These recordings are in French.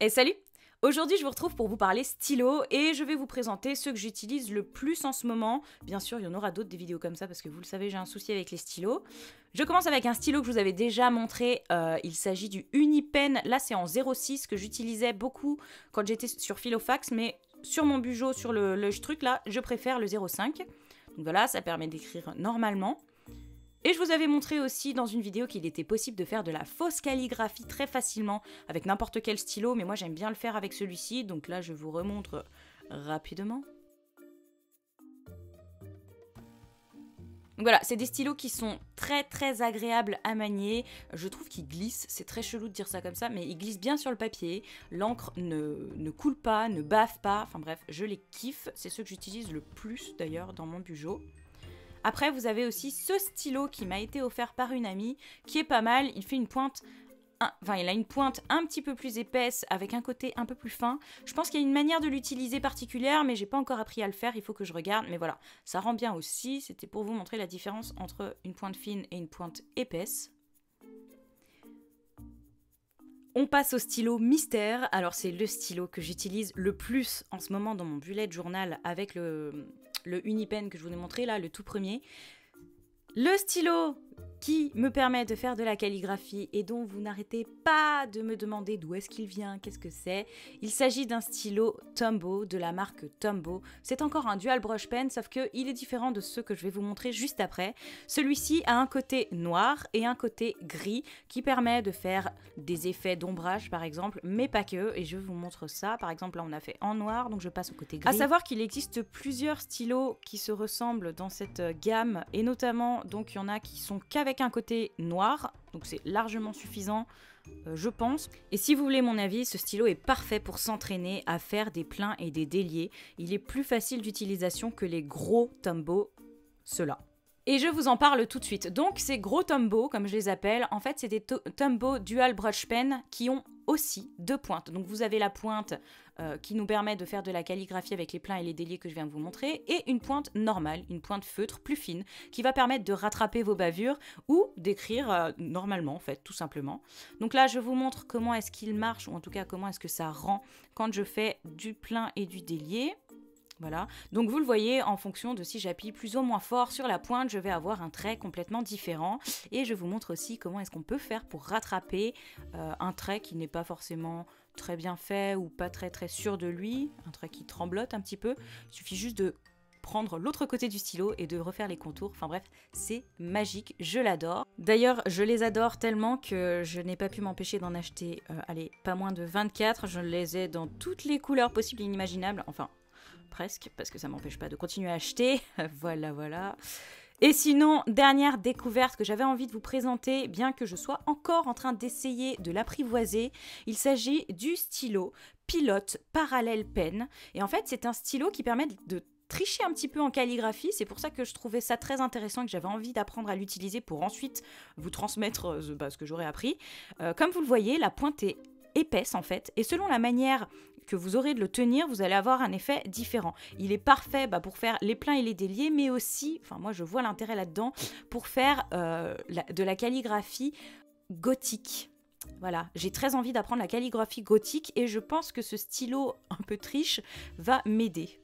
Et eh, salut Aujourd'hui, je vous retrouve pour vous parler stylo et je vais vous présenter ceux que j'utilise le plus en ce moment. Bien sûr, il y en aura d'autres des vidéos comme ça parce que vous le savez, j'ai un souci avec les stylos. Je commence avec un stylo que je vous avais déjà montré. Euh, il s'agit du Unipen. Là, c'est en 06 que j'utilisais beaucoup quand j'étais sur Philofax, mais sur mon bugeot, sur le, le truc là, je préfère le 05. Donc voilà, ça permet d'écrire normalement. Et je vous avais montré aussi dans une vidéo qu'il était possible de faire de la fausse calligraphie très facilement avec n'importe quel stylo, mais moi j'aime bien le faire avec celui-ci, donc là je vous remontre rapidement. voilà, c'est des stylos qui sont très très agréables à manier. Je trouve qu'ils glissent, c'est très chelou de dire ça comme ça, mais ils glissent bien sur le papier. L'encre ne, ne, coule pas, ne bave pas. Enfin bref, je les kiffe. C'est ceux que j'utilise le plus d'ailleurs dans mon bugeot. Après, vous avez aussi ce stylo qui m'a été offert par une amie, qui est pas mal. Il fait une pointe enfin il a une pointe un petit peu plus épaisse avec un côté un peu plus fin. Je pense qu'il y a une manière de l'utiliser particulière mais j'ai pas encore appris à le faire, il faut que je regarde mais voilà, ça rend bien aussi, c'était pour vous montrer la différence entre une pointe fine et une pointe épaisse. On passe au stylo mystère. Alors c'est le stylo que j'utilise le plus en ce moment dans mon bullet journal avec le le Unipen que je vous ai montré là, le tout premier. Le stylo qui me permet de faire de la calligraphie et dont vous n'arrêtez pas de me demander d'où est-ce qu'il vient, qu'est-ce que c'est. Il s'agit d'un stylo Tombow de la marque Tombow. C'est encore un dual brush pen sauf que il est différent de ceux que je vais vous montrer juste après. Celui-ci a un côté noir et un côté gris qui permet de faire des effets d'ombrage par exemple, mais pas que et je vous montre ça. Par exemple là on a fait en noir donc je passe au côté gris. À savoir qu'il existe plusieurs stylos qui se ressemblent dans cette gamme et notamment donc il y en a qui sont qu'avec un côté noir, donc c'est largement suffisant, euh, je pense. Et si vous voulez mon avis, ce stylo est parfait pour s'entraîner à faire des pleins et des déliés. Il est plus facile d'utilisation que les gros tombow, cela et je vous en parle tout de suite. Donc ces gros Tombow, comme je les appelle, en fait c'est des to Dual Brush Pen qui ont aussi deux pointes. Donc vous avez la pointe euh, qui nous permet de faire de la calligraphie avec les pleins et les déliés que je viens de vous montrer, et une pointe normale, une pointe feutre plus fine, qui va permettre de rattraper vos bavures ou d'écrire euh, normalement en fait, tout simplement. Donc là je vous montre comment est-ce qu'il marche, ou en tout cas comment est-ce que ça rend quand je fais du plein et du délié. Voilà. Donc vous le voyez, en fonction de si j'appuie plus ou moins fort sur la pointe, je vais avoir un trait complètement différent. Et je vous montre aussi comment est-ce qu'on peut faire pour rattraper euh, un trait qui n'est pas forcément très bien fait ou pas très très sûr de lui, un trait qui tremblote un petit peu. Il suffit juste de prendre l'autre côté du stylo et de refaire les contours. Enfin bref, c'est magique, je l'adore. D'ailleurs, je les adore tellement que je n'ai pas pu m'empêcher d'en acheter, euh, allez, pas moins de 24. Je les ai dans toutes les couleurs possibles et inimaginables. Enfin, presque, parce que ça m'empêche pas de continuer à acheter. voilà, voilà. Et sinon, dernière découverte que j'avais envie de vous présenter, bien que je sois encore en train d'essayer de l'apprivoiser, il s'agit du stylo Pilote Parallel Pen. Et en fait, c'est un stylo qui permet de tricher un petit peu en calligraphie, c'est pour ça que je trouvais ça très intéressant et que j'avais envie d'apprendre à l'utiliser pour ensuite vous transmettre euh, bah, ce, que j'aurais appris. Euh, comme vous le voyez, la pointe est épaisse en fait, et selon la manière que vous aurez de le tenir, vous allez avoir un effet différent. Il est parfait bah, pour faire les pleins et les déliés, mais aussi, enfin moi je vois l'intérêt là-dedans, pour faire euh, de la calligraphie gothique. Voilà, j'ai très envie d'apprendre la calligraphie gothique et je pense que ce stylo un peu triche va m'aider.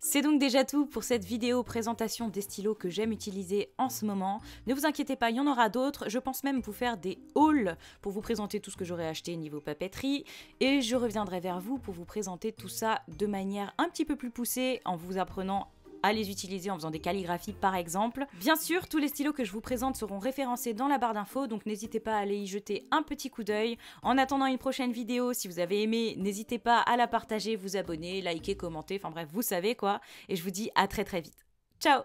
C'est donc déjà tout pour cette vidéo présentation des stylos que j'aime utiliser en ce moment. Ne vous inquiétez pas, il y en aura d'autres. Je pense même vous faire des hauls pour vous présenter tout ce que j'aurais acheté niveau papeterie. Et je reviendrai vers vous pour vous présenter tout ça de manière un petit peu plus poussée en vous apprenant à les utiliser en faisant des calligraphies par exemple. Bien sûr, tous les stylos que je vous présente seront référencés dans la barre d'infos, donc n'hésitez pas à aller y jeter un petit coup d'œil. En attendant une prochaine vidéo, si vous avez aimé, n'hésitez pas à la partager, vous abonner, liker, commenter, enfin bref, vous savez quoi. Et je vous dis à très très vite. Ciao